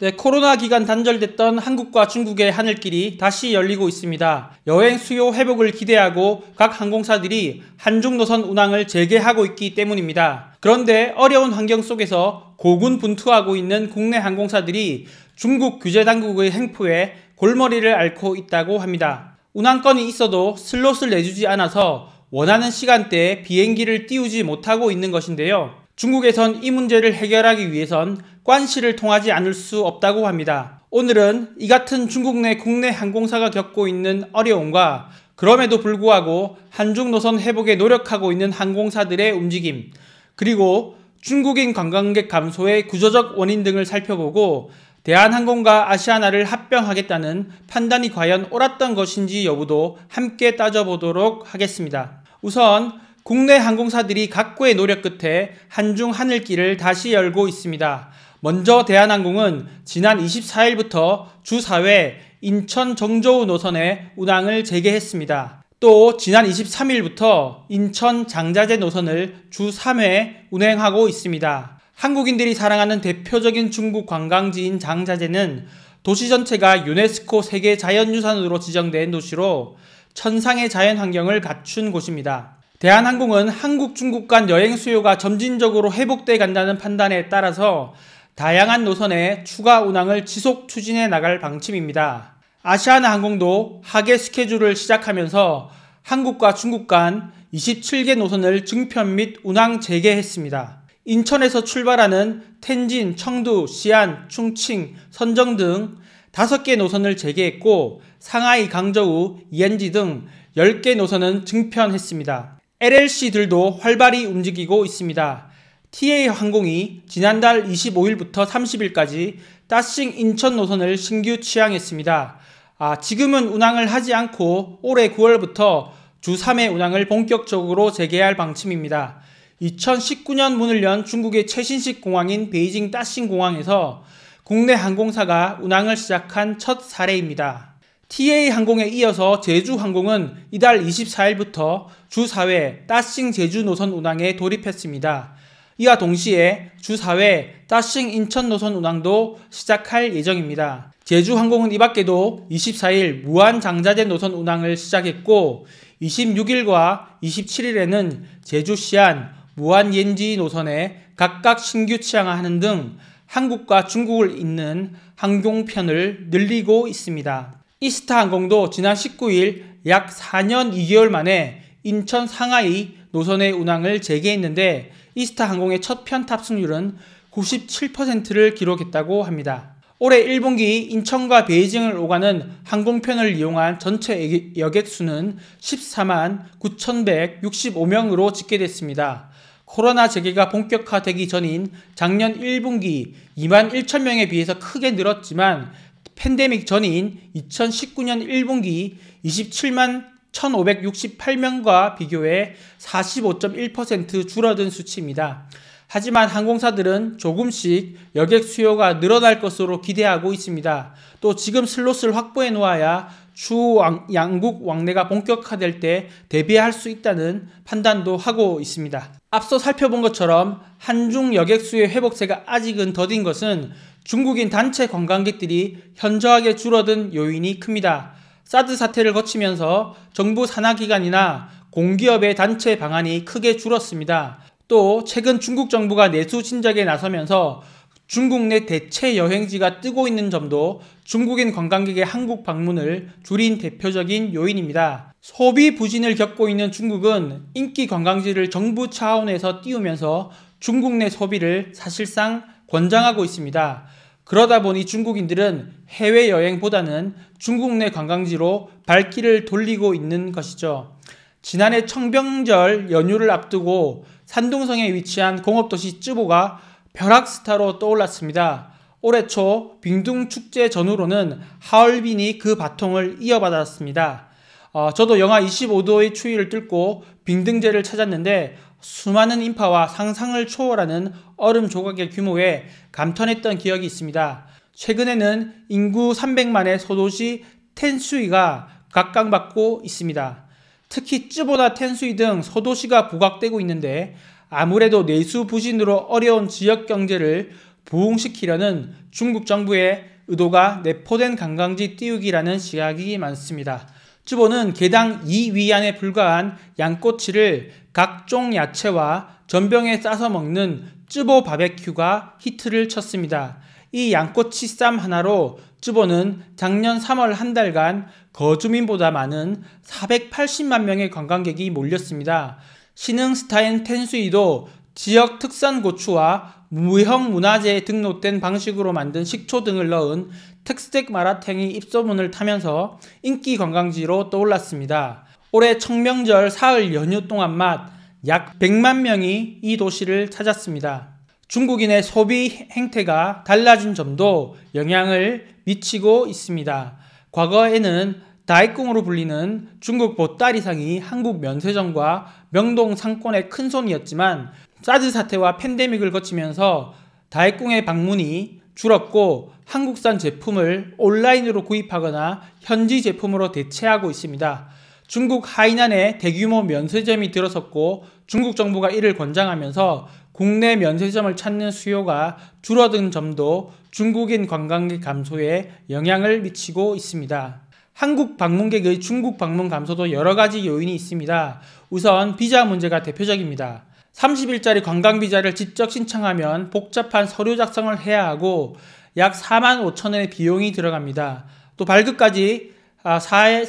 네, 코로나 기간 단절됐던 한국과 중국의 하늘길이 다시 열리고 있습니다. 여행 수요 회복을 기대하고 각 항공사들이 한중 노선 운항을 재개하고 있기 때문입니다. 그런데 어려운 환경 속에서 고군분투하고 있는 국내 항공사들이 중국 규제 당국의 행포에 골머리를 앓고 있다고 합니다. 운항권이 있어도 슬롯을 내주지 않아서 원하는 시간대에 비행기를 띄우지 못하고 있는 것인데요. 중국에선 이 문제를 해결하기 위해선 관시를 통하지 않을 수 없다고 합니다. 오늘은 이 같은 중국 내 국내 항공사가 겪고 있는 어려움과 그럼에도 불구하고 한중 노선 회복에 노력하고 있는 항공사들의 움직임, 그리고 중국인 관광객 감소의 구조적 원인 등을 살펴보고 대한항공과 아시아나를 합병하겠다는 판단이 과연 옳았던 것인지 여부도 함께 따져보도록 하겠습니다. 우선 국내 항공사들이 각고의 노력 끝에 한중 하늘길을 다시 열고 있습니다. 먼저 대한항공은 지난 24일부터 주 4회 인천 정저우 노선에 운항을 재개했습니다. 또 지난 23일부터 인천 장자재 노선을 주 3회 운행하고 있습니다. 한국인들이 사랑하는 대표적인 중국 관광지인 장자재는 도시 전체가 유네스코 세계 자연유산으로 지정된 도시로 천상의 자연 환경을 갖춘 곳입니다. 대한항공은 한국 중국 간 여행 수요가 점진적으로 회복돼 간다는 판단에 따라서 다양한 노선의 추가 운항을 지속 추진해 나갈 방침입니다. 아시아나 항공도 하계 스케줄을 시작하면서 한국과 중국 간 27개 노선을 증편 및 운항 재개했습니다. 인천에서 출발하는 텐진, 청두, 시안, 충칭, 선정 등 5개 노선을 재개했고 상하이, 강저우, 이엔지 등 10개 노선은 증편했습니다. LLC들도 활발히 움직이고 있습니다. TA 항공이 지난달 25일부터 30일까지 따싱 인천 노선을 신규 취항했습니다. 아, 지금은 운항을 하지 않고 올해 9월부터 주 3회 운항을 본격적으로 재개할 방침입니다. 2019년 문을 연 중국의 최신식 공항인 베이징 따싱 공항에서 국내 항공사가 운항을 시작한 첫 사례입니다. TA 항공에 이어서 제주 항공은 이달 24일부터 주 4회 따싱 제주 노선 운항에 돌입했습니다. 이와 동시에 주사회 따싱 인천 노선 운항도 시작할 예정입니다. 제주항공은 이 밖에도 24일 무한 장자재 노선 운항을 시작했고 26일과 27일에는 제주 시안, 무한 옌지 노선에 각각 신규 취항하는 등 한국과 중국을 잇는 항공편을 늘리고 있습니다. 이스타항공도 지난 19일 약 4년 2개월 만에 인천 상하이 노선의 운항을 재개했는데 이스타 항공의 첫 편 탑승률은 97%를 기록했다고 합니다. 올해 1분기 인천과 베이징을 오가는 항공편을 이용한 전체 여객 수는 14만 9,165명으로 집계됐습니다. 코로나 재개가 본격화되기 전인 작년 1분기 2만 1천 명에 비해서 크게 늘었지만 팬데믹 전인 2019년 1분기 27만 1,568명과 비교해 45.1% 줄어든 수치입니다. 하지만 항공사들은 조금씩 여객 수요가 늘어날 것으로 기대하고 있습니다. 또 지금 슬롯을 확보해 놓아야 추후 양국 왕래가 본격화될 때 대비할 수 있다는 판단도 하고 있습니다. 앞서 살펴본 것처럼 한중 여객 수요 회복세가 아직은 더딘 것은 중국인 단체 관광객들이 현저하게 줄어든 요인이 큽니다. 사드 사태를 거치면서 정부 산하 기관이나 공기업의 단체 방안이 크게 줄었습니다. 또 최근 중국 정부가 내수 진작에 나서면서 중국 내 대체 여행지가 뜨고 있는 점도 중국인 관광객의 한국 방문을 줄인 대표적인 요인입니다. 소비 부진을 겪고 있는 중국은 인기 관광지를 정부 차원에서 띄우면서 중국 내 소비를 사실상 권장하고 있습니다. 그러다 보니 중국인들은 해외여행보다는 중국 내 관광지로 발길을 돌리고 있는 것이죠. 지난해 청병절 연휴를 앞두고 산둥성에 위치한 공업도시 쯔보가 벼락스타로 떠올랐습니다. 올해 초 빙둥축제 전후로는 하얼빈이 그 바통을 이어받았습니다. 어, 저도 영하 25도의 추위를 뚫고 빙등제를 찾았는데 수많은 인파와 상상을 초월하는 얼음 조각의 규모에 감탄했던 기억이 있습니다. 최근에는 인구 300만의 소도시 텐수이가 각광받고 있습니다. 특히 쯔보다 텐수이 등 소도시가 부각되고 있는데 아무래도 내수 부진으로 어려운 지역 경제를 부흥시키려는 중국 정부의 의도가 내포된 관광지 띄우기라는 시각이 많습니다. 쯔보는 개당 2위안에 불과한 양꼬치를 각종 야채와 전병에 싸서 먹는 쯔보 바베큐가 히트를 쳤습니다. 이 양꼬치 쌈 하나로 쯔보는 작년 3월 한 달간 거주민보다 많은 480만 명의 관광객이 몰렸습니다. 신흥 스타인 텐수이도 지역 특산 고추와 무형 문화재에 등록된 방식으로 만든 식초 등을 넣은 특색 마라탱이 입소문을 타면서 인기 관광지로 떠올랐습니다. 올해 청명절 사흘 연휴 동안만 약 100만 명이 이 도시를 찾았습니다. 중국인의 소비 행태가 달라진 점도 영향을 미치고 있습니다. 과거에는 다이꿍으로 불리는 중국 보따리상이 한국 면세점과 명동 상권의 큰 손이었지만 사드 사태와 팬데믹을 거치면서 다이꿍의 방문이 줄었고 한국산 제품을 온라인으로 구입하거나 현지 제품으로 대체하고 있습니다. 중국 하이난에 대규모 면세점이 들어섰고 중국 정부가 이를 권장하면서 국내 면세점을 찾는 수요가 줄어든 점도 중국인 관광객 감소에 영향을 미치고 있습니다. 한국 방문객의 중국 방문 감소도 여러 가지 요인이 있습니다. 우선 비자 문제가 대표적입니다. 30일짜리 관광비자를 직접 신청하면 복잡한 서류 작성을 해야 하고 약 4만 5천 원의 비용이 들어갑니다. 또 발급까지 4에서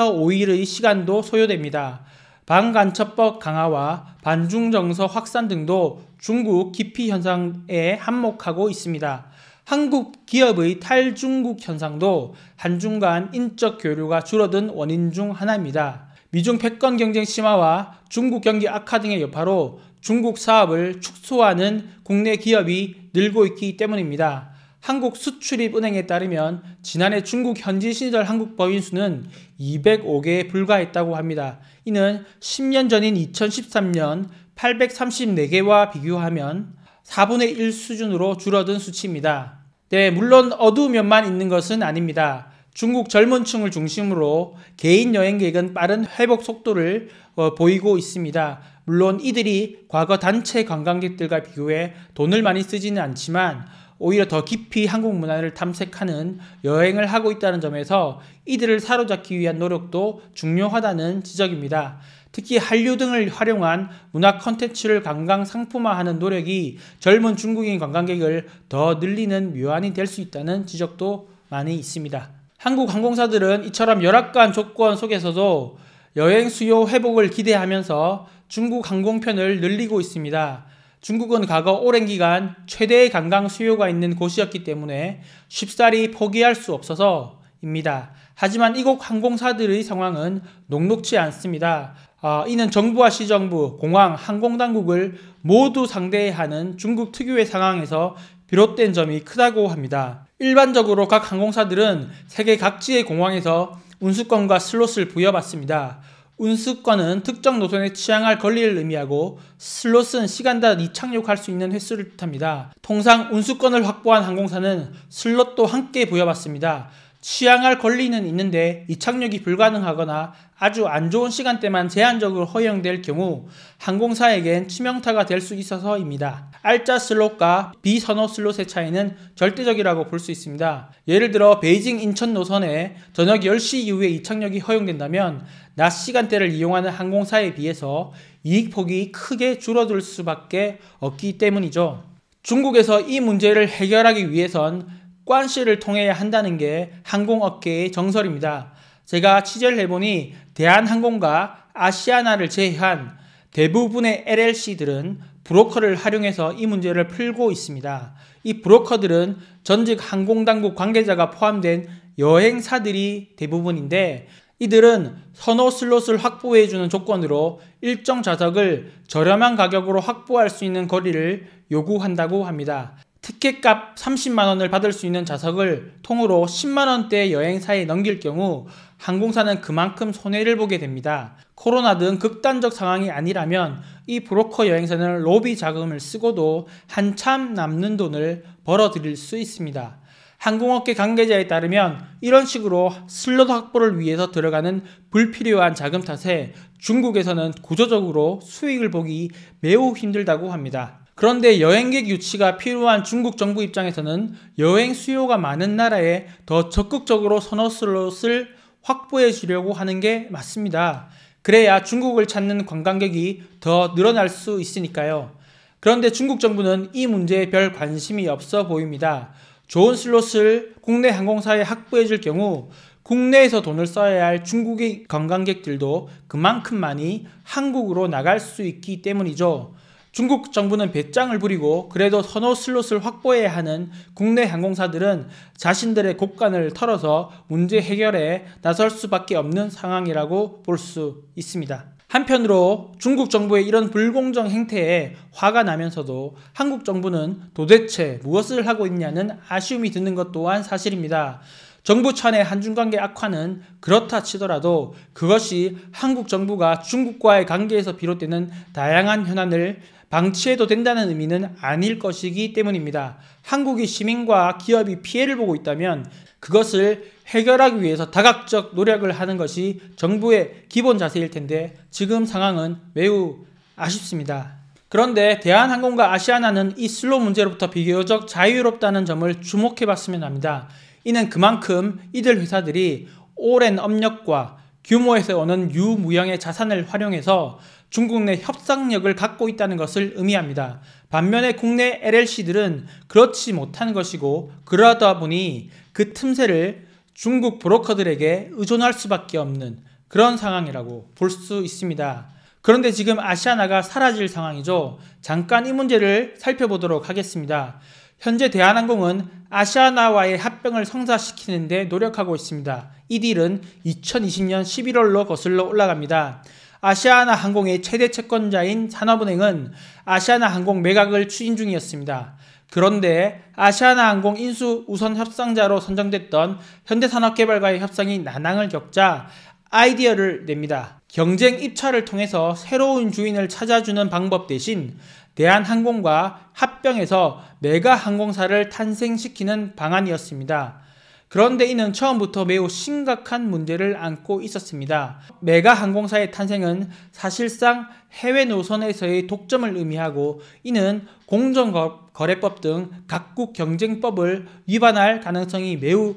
아, 5일의 시간도 소요됩니다. 반간첩법 강화와 반중정서 확산 등도 중국 기피 현상에 한몫하고 있습니다. 한국 기업의 탈중국 현상도 한중 간 인적 교류가 줄어든 원인 중 하나입니다. 미중 패권 경쟁 심화와 중국 경기 악화 등의 여파로 중국 사업을 축소하는 국내 기업이 늘고 있기 때문입니다. 한국 수출입은행에 따르면 지난해 중국 현지 신설 한국 법인 수는 205개에 불과했다고 합니다. 이는 10년 전인 2013년 834개와 비교하면 4분의 1 수준으로 줄어든 수치입니다. 네, 물론 어두운 면만 있는 것은 아닙니다. 중국 젊은 층을 중심으로 개인 여행객은 빠른 회복 속도를 어, 보이고 있습니다. 물론 이들이 과거 단체 관광객들과 비교해 돈을 많이 쓰지는 않지만 오히려 더 깊이 한국 문화를 탐색하는 여행을 하고 있다는 점에서 이들을 사로잡기 위한 노력도 중요하다는 지적입니다. 특히 한류 등을 활용한 문화 컨텐츠를 관광 상품화하는 노력이 젊은 중국인 관광객을 더 늘리는 묘안이 될 수 있다는 지적도 많이 있습니다. 한국 항공사들은 이처럼 열악한 조건 속에서도 여행 수요 회복을 기대하면서 중국 항공편을 늘리고 있습니다. 중국은 과거 오랜 기간 최대의 관광 수요가 있는 곳이었기 때문에 쉽사리 포기할 수 없어서입니다. 하지만 이곳 항공사들의 상황은 녹록치 않습니다. 아, 이는 정부와 시정부, 공항, 항공당국을 모두 상대 하는 중국 특유의 상황에서 비롯된 점이 크다고 합니다. 일반적으로 각 항공사들은 세계 각지의 공항에서 운수권과 슬롯을 부여받습니다. 운수권은 특정 노선에 취항할 권리를 의미하고 슬롯은 시간당 이착륙할 수 있는 횟수를 뜻합니다. 통상 운수권을 확보한 항공사는 슬롯도 함께 부여받습니다. 취항할 권리는 있는데 이착륙이 불가능하거나 아주 안 좋은 시간대만 제한적으로 허용될 경우 항공사에겐 치명타가 될 수 있어서입니다. 알짜 슬롯과 비선호 슬롯의 차이는 절대적이라고 볼 수 있습니다. 예를 들어 베이징 인천 노선에 저녁 10시 이후에 이착륙이 허용된다면 낮 시간대를 이용하는 항공사에 비해서 이익폭이 크게 줄어들 수밖에 없기 때문이죠. 중국에서 이 문제를 해결하기 위해선 관시를 통해야 한다는 게 항공업계의 정설입니다. 제가 취재를 해보니 대한항공과 아시아나를 제외한 대부분의 LLC들은 브로커를 활용해서 이 문제를 풀고 있습니다. 이 브로커들은 전직 항공당국 관계자가 포함된 여행사들이 대부분인데 이들은 선호 슬롯을 확보해주는 조건으로 일정 좌석을 저렴한 가격으로 확보할 수 있는 거리를 요구한다고 합니다. 티켓값 30만원을 받을 수 있는 좌석을 통으로 10만원대 여행사에 넘길 경우 항공사는 그만큼 손해를 보게 됩니다. 코로나 등 극단적 상황이 아니라면 이 브로커 여행사는 로비 자금을 쓰고도 한참 남는 돈을 벌어들일 수 있습니다. 항공업계 관계자에 따르면 이런 식으로 슬롯 확보를 위해서 들어가는 불필요한 자금 탓에 중국에서는 구조적으로 수익을 보기 매우 힘들다고 합니다. 그런데 여행객 유치가 필요한 중국 정부 입장에서는 여행 수요가 많은 나라에 더 적극적으로 선호 슬롯을 확보해 주려고 하는 게 맞습니다. 그래야 중국을 찾는 관광객이 더 늘어날 수 있으니까요. 그런데 중국 정부는 이 문제에 별 관심이 없어 보입니다. 좋은 슬롯을 국내 항공사에 확보해 줄 경우 국내에서 돈을 써야 할 중국의 관광객들도 그만큼 많이 한국으로 나갈 수 있기 때문이죠. 중국 정부는 배짱을 부리고 그래도 선호 슬롯을 확보해야 하는 국내 항공사들은 자신들의 곳간을 털어서 문제 해결에 나설 수밖에 없는 상황이라고 볼 수 있습니다. 한편으로 중국 정부의 이런 불공정 행태에 화가 나면서도 한국 정부는 도대체 무엇을 하고 있냐는 아쉬움이 드는 것 또한 사실입니다. 정부 찬의 한중 관계 악화는 그렇다 치더라도 그것이 한국 정부가 중국과의 관계에서 비롯되는 다양한 현안을 방치해도 된다는 의미는 아닐 것이기 때문입니다. 한국이 시민과 기업이 피해를 보고 있다면 그것을 해결하기 위해서 다각적 노력을 하는 것이 정부의 기본 자세일 텐데 지금 상황은 매우 아쉽습니다. 그런데 대한항공과 아시아나는 이 슬롯 문제로부터 비교적 자유롭다는 점을 주목해 봤으면 합니다. 이는 그만큼 이들 회사들이 오랜 업력과 규모에서 오는 유무형의 자산을 활용해서 중국 내 협상력을 갖고 있다는 것을 의미합니다. 반면에 국내 LLC들은 그렇지 못한 것이고 그러다 보니 그 틈새를 중국 브로커들에게 의존할 수밖에 없는 그런 상황이라고 볼 수 있습니다. 그런데 지금 아시아나가 사라질 상황이죠. 잠깐 이 문제를 살펴보도록 하겠습니다. 현재 대한항공은 아시아나와의 합병을 성사시키는데 노력하고 있습니다. 이 딜은 2020년 11월로 거슬러 올라갑니다. 아시아나 항공의 최대 채권자인 산업은행은 아시아나 항공 매각을 추진 중이었습니다. 그런데 아시아나 항공 인수 우선 협상자로 선정됐던 현대산업개발과의 협상이 난항을 겪자 아이디어를 냅니다. 경쟁 입찰을 통해서 새로운 주인을 찾아주는 방법 대신 대한항공과 합병해서 메가항공사를 탄생시키는 방안이었습니다. 그런데 이는 처음부터 매우 심각한 문제를 안고 있었습니다. 메가 항공사의 탄생은 사실상 해외 노선에서의 독점을 의미하고 이는 공정거래법 등 각국 경쟁법을 위반할 가능성이 매우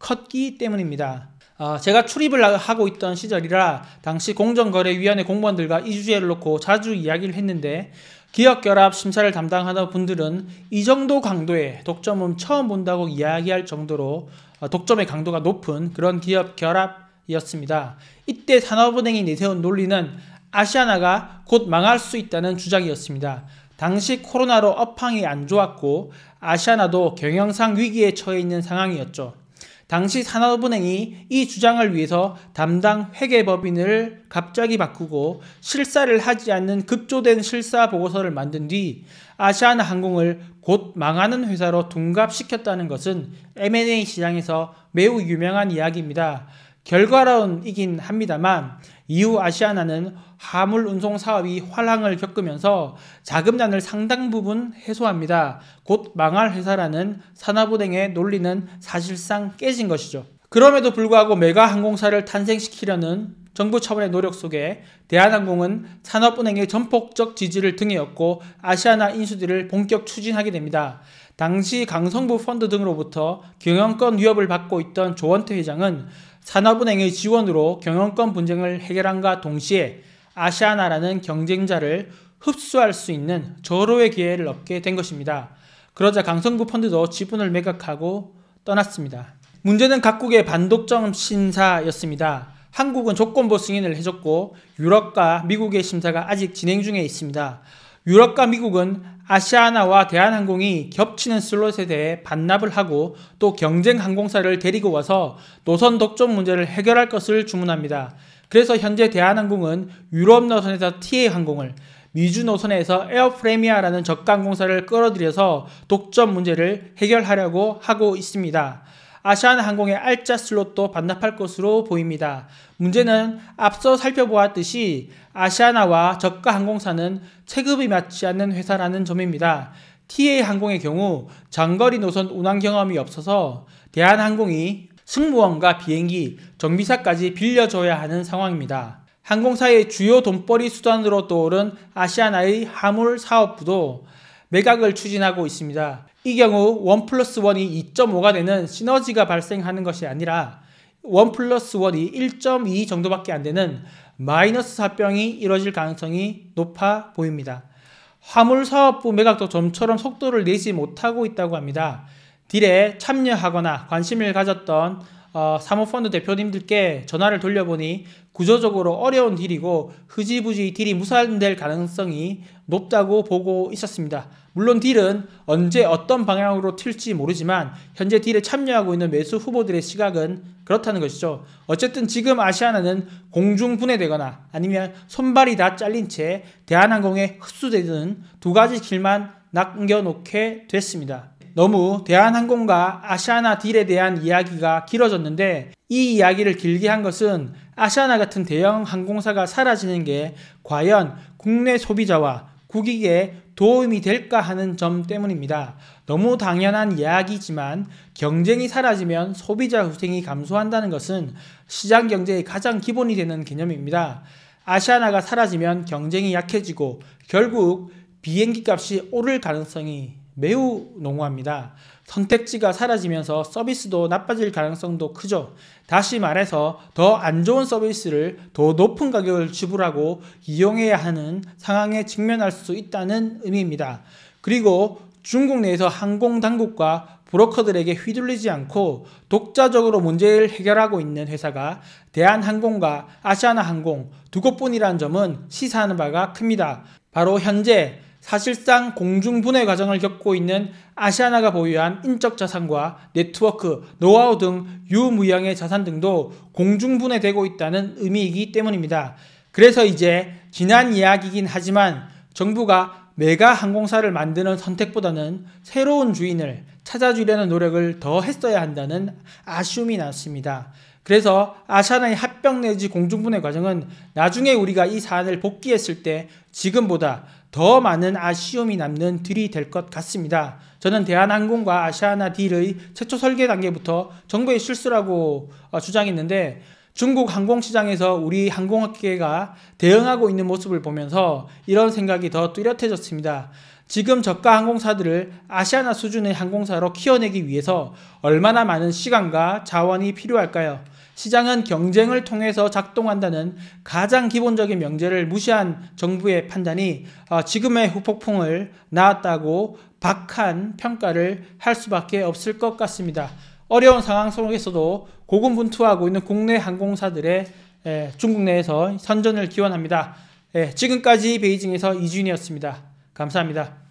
컸기 때문입니다. 어, 제가 출입을 하고 있던 시절이라 당시 공정거래위원회 공무원들과 이 주제를 놓고 자주 이야기를 했는데 기업결합 심사를 담당하는 분들은 이 정도 강도의 독점은 처음 본다고 이야기할 정도로 어, 독점의 강도가 높은 그런 기업결합이었습니다. 이때 산업은행이 내세운 논리는 아시아나가 곧 망할 수 있다는 주장이었습니다. 당시 코로나로 업황이 안 좋았고 아시아나도 경영상 위기에 처해 있는 상황이었죠. 당시 산업은행이 이 주장을 위해서 담당 회계법인을 갑자기 바꾸고 실사를 하지 않는 급조된 실사 보고서를 만든 뒤 아시아나 항공을 곧 망하는 회사로 둔갑시켰다는 것은 M&A 시장에서 매우 유명한 이야기입니다. 결과론이긴 합니다만 이후 아시아나는 화물 운송 사업이 화랑을 겪으면서 자금난을 상당 부분 해소합니다. 곧 망할 회사라는 산업은행의 논리는 사실상 깨진 것이죠. 그럼에도 불구하고 메가 항공사를 탄생시키려는 정부 차원의 노력 속에 대한항공은 산업은행의 전폭적 지지를 등에업고 아시아나 인수들을 본격 추진하게 됩니다. 당시 강성부 펀드 등으로부터 경영권 위협을 받고 있던 조원태 회장은 산업은행의 지원으로 경영권 분쟁을 해결함과 동시에 아시아나라는 경쟁자를 흡수할 수 있는 절호의 기회를 얻게 된 것입니다. 그러자 강성구 펀드도 지분을 매각하고 떠났습니다. 문제는 각국의 반독점 심사였습니다. 한국은 조건부 승인을 해줬고 유럽과 미국의 심사가 아직 진행 중에 있습니다. 유럽과 미국은 아시아나와 대한항공이 겹치는 슬롯에 대해 반납을 하고 또 경쟁 항공사를 데리고 와서 노선 독점 문제를 해결할 것을 주문합니다. 그래서 현재 대한항공은 유럽 노선에서 TA항공을 미주 노선에서 에어프레미아라는 저가 항공사를 끌어들여서 독점 문제를 해결하려고 하고 있습니다. 아시아나항공의 알짜 슬롯도 반납할 것으로 보입니다. 문제는 앞서 살펴보았듯이 아시아나와 저가 항공사는 체급이 맞지 않는 회사라는 점입니다. TA항공의 경우 장거리 노선 운항 경험이 없어서 대한항공이 승무원과 비행기, 정비사까지 빌려줘야 하는 상황입니다. 항공사의 주요 돈벌이 수단으로 떠오른 아시아나의 화물 사업부도 매각을 추진하고 있습니다. 이 경우 1 플러스 1이 2.5가 되는 시너지가 발생하는 것이 아니라 1 플러스 1이 1.2 정도밖에 안 되는 마이너스 합병이 이뤄질 가능성이 높아 보입니다. 화물사업부 매각도 좀처럼 속도를 내지 못하고 있다고 합니다. 딜에 참여하거나 관심을 가졌던 어, 사모펀드 대표님들께 전화를 돌려보니 구조적으로 어려운 딜이고 흐지부지 딜이 무산될 가능성이 높다고 보고 있었습니다. 물론 딜은 언제 어떤 방향으로 튈지 모르지만 현재 딜에 참여하고 있는 매수 후보들의 시각은 그렇다는 것이죠. 어쨌든 지금 아시아나는 공중 분해되거나 아니면 손발이 다 잘린 채 대한항공에 흡수되는 두 가지 길만 남겨놓게 됐습니다. 너무 대한항공과 아시아나 딜에 대한 이야기가 길어졌는데 이 이야기를 길게 한 것은 아시아나 같은 대형 항공사가 사라지는 게 과연 국내 소비자와 국익에 도움이 될까 하는 점 때문입니다. 너무 당연한 이야기지만 경쟁이 사라지면 소비자 후생이 감소한다는 것은 시장 경제의 가장 기본이 되는 개념입니다. 아시아나가 사라지면 경쟁이 약해지고 결국 비행기 값이 오를 가능성이 매우 농후합니다. 선택지가 사라지면서 서비스도 나빠질 가능성도 크죠. 다시 말해서 더 안 좋은 서비스를 더 높은 가격을 지불하고 이용해야 하는 상황에 직면할 수 있다는 의미입니다. 그리고 중국 내에서 항공 당국과 브로커들에게 휘둘리지 않고 독자적으로 문제를 해결하고 있는 회사가 대한항공과 아시아나항공 두 곳뿐이라는 점은 시사하는 바가 큽니다. 바로 현재 사실상 공중분해 과정을 겪고 있는 아시아나가 보유한 인적 자산과 네트워크, 노하우 등 유무형의 자산 등도 공중분해되고 있다는 의미이기 때문입니다. 그래서 이제 지난 이야기긴 하지만 정부가 메가 항공사를 만드는 선택보다는 새로운 주인을 찾아주려는 노력을 더 했어야 한다는 아쉬움이 났습니다. 그래서 아시아나의 합병 내지 공중분해 과정은 나중에 우리가 이 사안을 복귀했을 때 지금보다 더 많은 아쉬움이 남는 딜이 될 것 같습니다. 저는 대한항공과 아시아나 딜의 최초 설계 단계부터 정부의 실수라고 어, 주장했는데 중국 항공시장에서 우리 항공업계가 대응하고 있는 모습을 보면서 이런 생각이 더 뚜렷해졌습니다. 지금 저가 항공사들을 아시아나 수준의 항공사로 키워내기 위해서 얼마나 많은 시간과 자원이 필요할까요? 시장은 경쟁을 통해서 작동한다는 가장 기본적인 명제를 무시한 정부의 판단이 어, 지금의 후폭풍을 낳았다고 박한 평가를 할 수밖에 없을 것 같습니다. 어려운 상황 속에서도 고군분투하고 있는 국내 항공사들의 예, 중국 내에서 선전을 기원합니다. 예, 지금까지 베이징에서 이준이었습니다. 감사합니다.